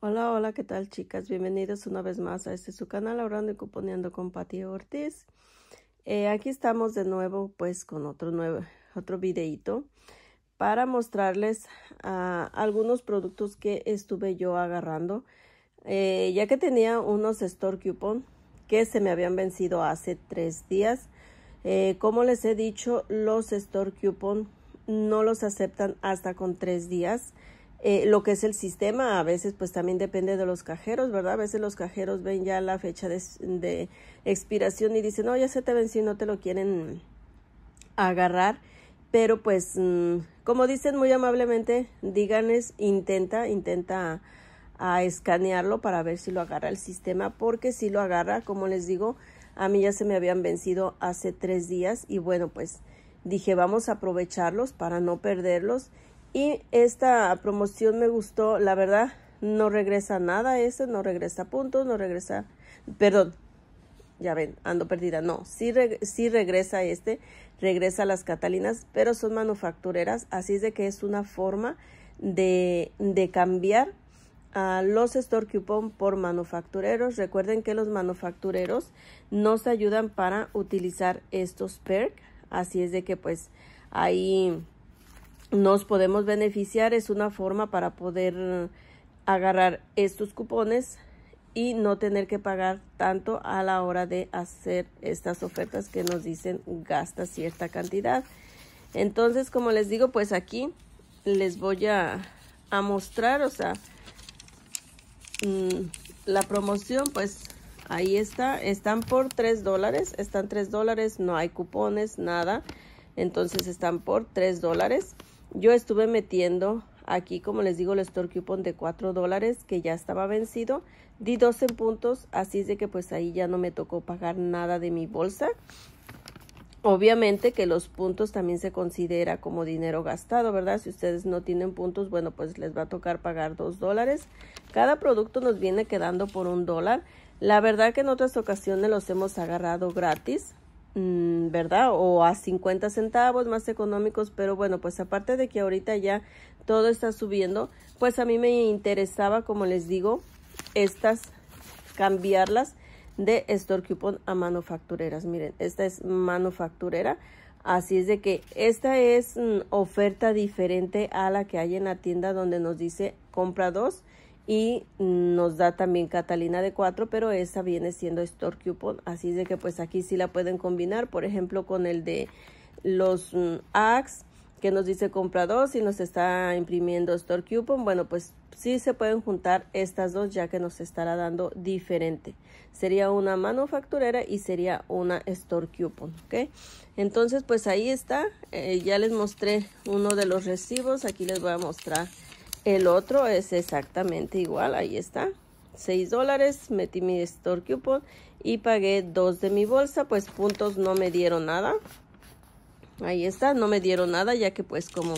Hola, hola, ¿qué tal chicas? Bienvenidos una vez más a este su canal, hablando y Componiendo con patio Ortiz. Eh, aquí estamos de nuevo pues con otro, nuevo, otro videito para mostrarles ah, algunos productos que estuve yo agarrando, eh, ya que tenía unos store coupon que se me habían vencido hace tres días. Eh, como les he dicho, los store coupon no los aceptan hasta con tres días. Eh, lo que es el sistema, a veces pues también depende de los cajeros, ¿verdad? A veces los cajeros ven ya la fecha de, expiración y dicen, no, ya se te venció, no te lo quieren agarrar, pero pues mm, como dicen muy amablemente, díganles, intenta, intenta a escanearlo para ver si lo agarra el sistema, porque si lo agarra, como les digo, a mí ya se me habían vencido hace tres días y bueno, pues dije vamos a aprovecharlos para no perderlos y esta promoción me gustó, la verdad, no regresa nada Este no regresa puntos, no regresa, perdón, ya ven, ando perdida, no, sí, regresa este, regresa las Catalinas, pero son manufactureras, así es de que es una forma de, cambiar a los store coupon por manufactureros. Recuerden que los manufactureros nos ayudan para utilizar estos perks. así es de que pues ahí nos podemos beneficiar. Es una forma para poder agarrar estos cupones y no tener que pagar tanto a la hora de hacer estas ofertas que nos dicen gasta cierta cantidad. Entonces, como les digo, pues aquí les voy a, mostrar, o sea, mm, la promoción, pues ahí está, están por 3 dólares, están 3 dólares, no hay cupones, nada, entonces están por 3 dólares. Yo estuve metiendo aquí, como les digo, el store coupon de 4 dólares que ya estaba vencido. Di 12 puntos, así es de que pues ahí ya no me tocó pagar nada de mi bolsa. Obviamente que los puntos también se considera como dinero gastado, ¿verdad? Si ustedes no tienen puntos, bueno, pues les va a tocar pagar 2 dólares. Cada producto nos viene quedando por un dólar. La verdad que en otras ocasiones los hemos agarrado gratis, Mm, ¿verdad? O a 50 centavos más económicos, pero bueno, pues aparte de que ahorita ya todo está subiendo, pues a mí me interesaba, como les digo, estas cambiarlas de store coupon a manufactureras. Miren, esta es manufacturera, así es de que esta es mm, oferta diferente a la que hay en la tienda donde nos dice compra dos y nos da también Catalina de 4, pero esa viene siendo Store Coupon, así de que pues aquí sí la pueden combinar, por ejemplo, con el de los mm, AX que nos dice compra dos y nos está imprimiendo Store Coupon, bueno, pues sí se pueden juntar estas dos ya que nos estará dando diferente. Sería una manufacturera y sería una Store Coupon, Entonces, pues ahí está, eh, ya les mostré uno de los recibos, aquí les voy a mostrar el otro es exactamente igual, ahí está. 6 dólares, metí mi store coupon y pagué 2 de mi bolsa, pues puntos no me dieron nada. Ahí está, no me dieron nada ya que pues como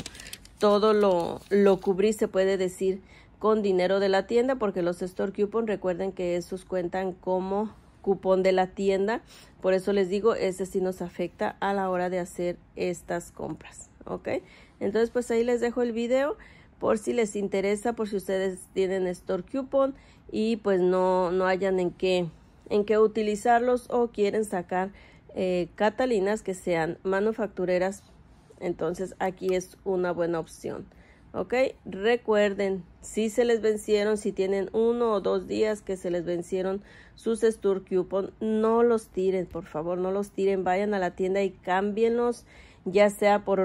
todo lo, lo cubrí se puede decir con dinero de la tienda porque los store coupon recuerden que esos cuentan como cupón de la tienda. Por eso les digo, ese sí nos afecta a la hora de hacer estas compras. ¿Ok? Entonces pues ahí les dejo el video por si les interesa, por si ustedes tienen store coupon y pues no, no hayan en qué, en qué utilizarlos o quieren sacar eh, catalinas que sean manufactureras. Entonces aquí es una buena opción. Ok, recuerden, si se les vencieron, si tienen uno o dos días que se les vencieron sus Store Coupon, no los tiren, por favor, no los tiren, vayan a la tienda y cámbienlos, ya sea por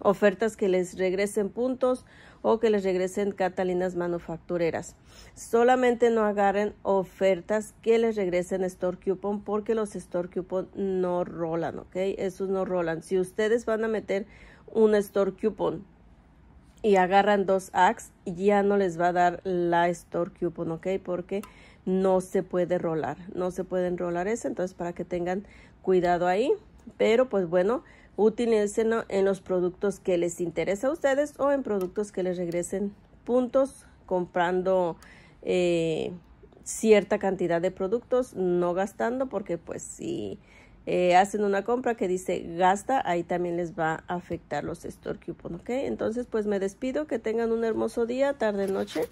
ofertas que les regresen puntos o que les regresen Catalinas manufactureras. Solamente no agarren ofertas que les regresen store coupon porque los store coupon no rolan, ¿ok? Esos no rolan. Si ustedes van a meter un store coupon y agarran dos acts, ya no les va a dar la store coupon, ¿ok? Porque no se puede rolar, no se pueden rolar eso. entonces para que tengan cuidado ahí. Pero pues bueno, Utilicen en los productos que les interesa a ustedes o en productos que les regresen puntos comprando eh, cierta cantidad de productos no gastando porque pues si eh, hacen una compra que dice gasta ahí también les va a afectar los store coupon ok entonces pues me despido que tengan un hermoso día tarde noche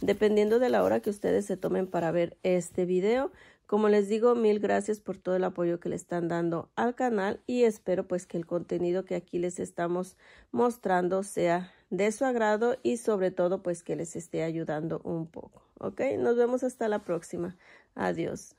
dependiendo de la hora que ustedes se tomen para ver este video como les digo, mil gracias por todo el apoyo que le están dando al canal y espero pues que el contenido que aquí les estamos mostrando sea de su agrado y sobre todo pues que les esté ayudando un poco. ¿Ok? Nos vemos hasta la próxima. Adiós.